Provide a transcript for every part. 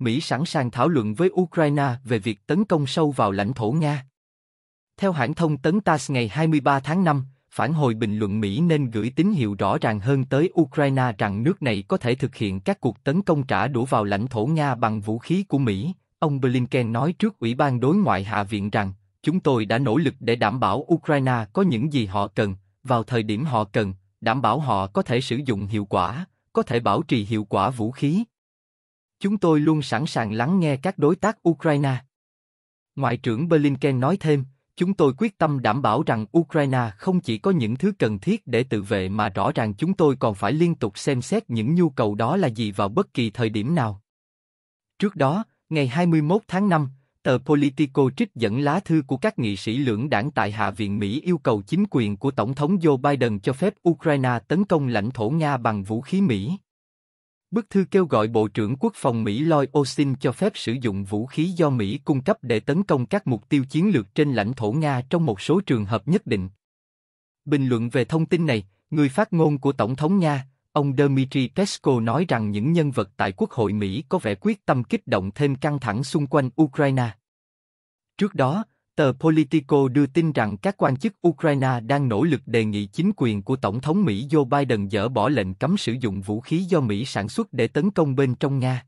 Mỹ sẵn sàng thảo luận với Ukraine về việc tấn công sâu vào lãnh thổ Nga. Theo hãng thông tấn TASS ngày 23 tháng 5, phản hồi bình luận Mỹ nên gửi tín hiệu rõ ràng hơn tới Ukraine rằng nước này có thể thực hiện các cuộc tấn công trả đũa vào lãnh thổ Nga bằng vũ khí của Mỹ. Ông Blinken nói trước Ủy ban Đối ngoại Hạ viện rằng, chúng tôi đã nỗ lực để đảm bảo Ukraine có những gì họ cần, vào thời điểm họ cần, đảm bảo họ có thể sử dụng hiệu quả, có thể bảo trì hiệu quả vũ khí, Chúng tôi luôn sẵn sàng lắng nghe các đối tác Ukraine. Ngoại trưởng Blinken nói thêm, chúng tôi quyết tâm đảm bảo rằng Ukraine không chỉ có những thứ cần thiết để tự vệ mà rõ ràng chúng tôi còn phải liên tục xem xét những nhu cầu đó là gì vào bất kỳ thời điểm nào. Trước đó, ngày 21 tháng 5, tờ Politico trích dẫn lá thư của các nghị sĩ lưỡng đảng tại Hạ viện Mỹ yêu cầu chính quyền của Tổng thống Joe Biden cho phép Ukraine tấn công lãnh thổ Nga bằng vũ khí Mỹ. Bức thư kêu gọi Bộ trưởng Quốc phòng Mỹ Lloyd Austin cho phép sử dụng vũ khí do Mỹ cung cấp để tấn công các mục tiêu chiến lược trên lãnh thổ Nga trong một số trường hợp nhất định. Bình luận về thông tin này, người phát ngôn của Tổng thống Nga, ông Dmitry Peskov nói rằng những nhân vật tại Quốc hội Mỹ có vẻ quyết tâm kích động thêm căng thẳng xung quanh Ukraine. Trước đó, Tờ Politico đưa tin rằng các quan chức Ukraine đang nỗ lực đề nghị chính quyền của Tổng thống Mỹ Joe Biden dỡ bỏ lệnh cấm sử dụng vũ khí do Mỹ sản xuất để tấn công bên trong Nga.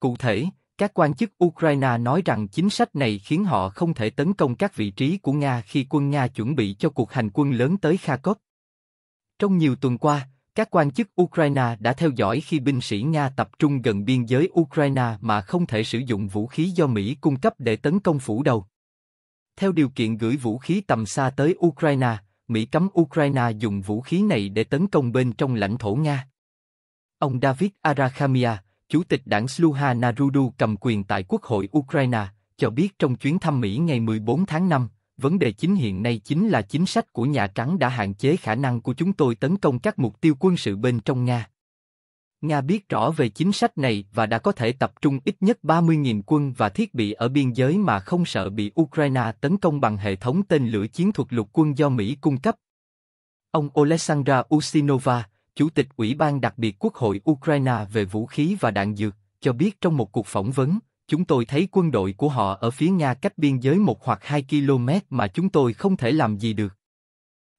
Cụ thể, các quan chức Ukraine nói rằng chính sách này khiến họ không thể tấn công các vị trí của Nga khi quân Nga chuẩn bị cho cuộc hành quân lớn tới Kharkov. Trong nhiều tuần qua, các quan chức Ukraine đã theo dõi khi binh sĩ Nga tập trung gần biên giới Ukraine mà không thể sử dụng vũ khí do Mỹ cung cấp để tấn công phủ đầu theo điều kiện gửi vũ khí tầm xa tới Ukraine, Mỹ cấm Ukraine dùng vũ khí này để tấn công bên trong lãnh thổ Nga. Ông David Arakhamia, Chủ tịch đảng Sluha Narodu cầm quyền tại Quốc hội Ukraine, cho biết trong chuyến thăm Mỹ ngày 14 tháng 5, vấn đề chính hiện nay chính là chính sách của Nhà Trắng đã hạn chế khả năng của chúng tôi tấn công các mục tiêu quân sự bên trong Nga. Nga biết rõ về chính sách này và đã có thể tập trung ít nhất 30.000 quân và thiết bị ở biên giới mà không sợ bị Ukraine tấn công bằng hệ thống tên lửa chiến thuật lục quân do Mỹ cung cấp. Ông Oleksandra Usinova, Chủ tịch Ủy ban đặc biệt Quốc hội Ukraine về vũ khí và đạn dược, cho biết trong một cuộc phỏng vấn, chúng tôi thấy quân đội của họ ở phía Nga cách biên giới một hoặc 2 km mà chúng tôi không thể làm gì được.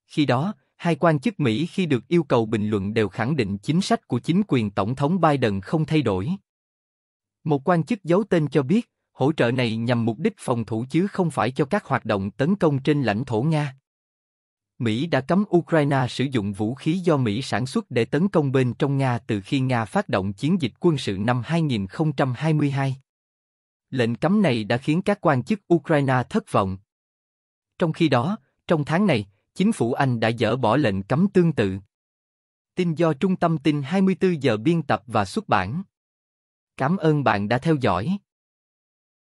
Khi đó, hai quan chức Mỹ khi được yêu cầu bình luận đều khẳng định chính sách của chính quyền Tổng thống Biden không thay đổi. Một quan chức giấu tên cho biết, hỗ trợ này nhằm mục đích phòng thủ chứ không phải cho các hoạt động tấn công trên lãnh thổ Nga. Mỹ đã cấm Ukraine sử dụng vũ khí do Mỹ sản xuất để tấn công bên trong Nga từ khi Nga phát động chiến dịch quân sự năm 2022. Lệnh cấm này đã khiến các quan chức Ukraine thất vọng. Trong khi đó, trong tháng này, chính phủ Anh đã dỡ bỏ lệnh cấm tương tự. Tin do Trung tâm tin 24 giờ biên tập và xuất bản. Cảm ơn bạn đã theo dõi.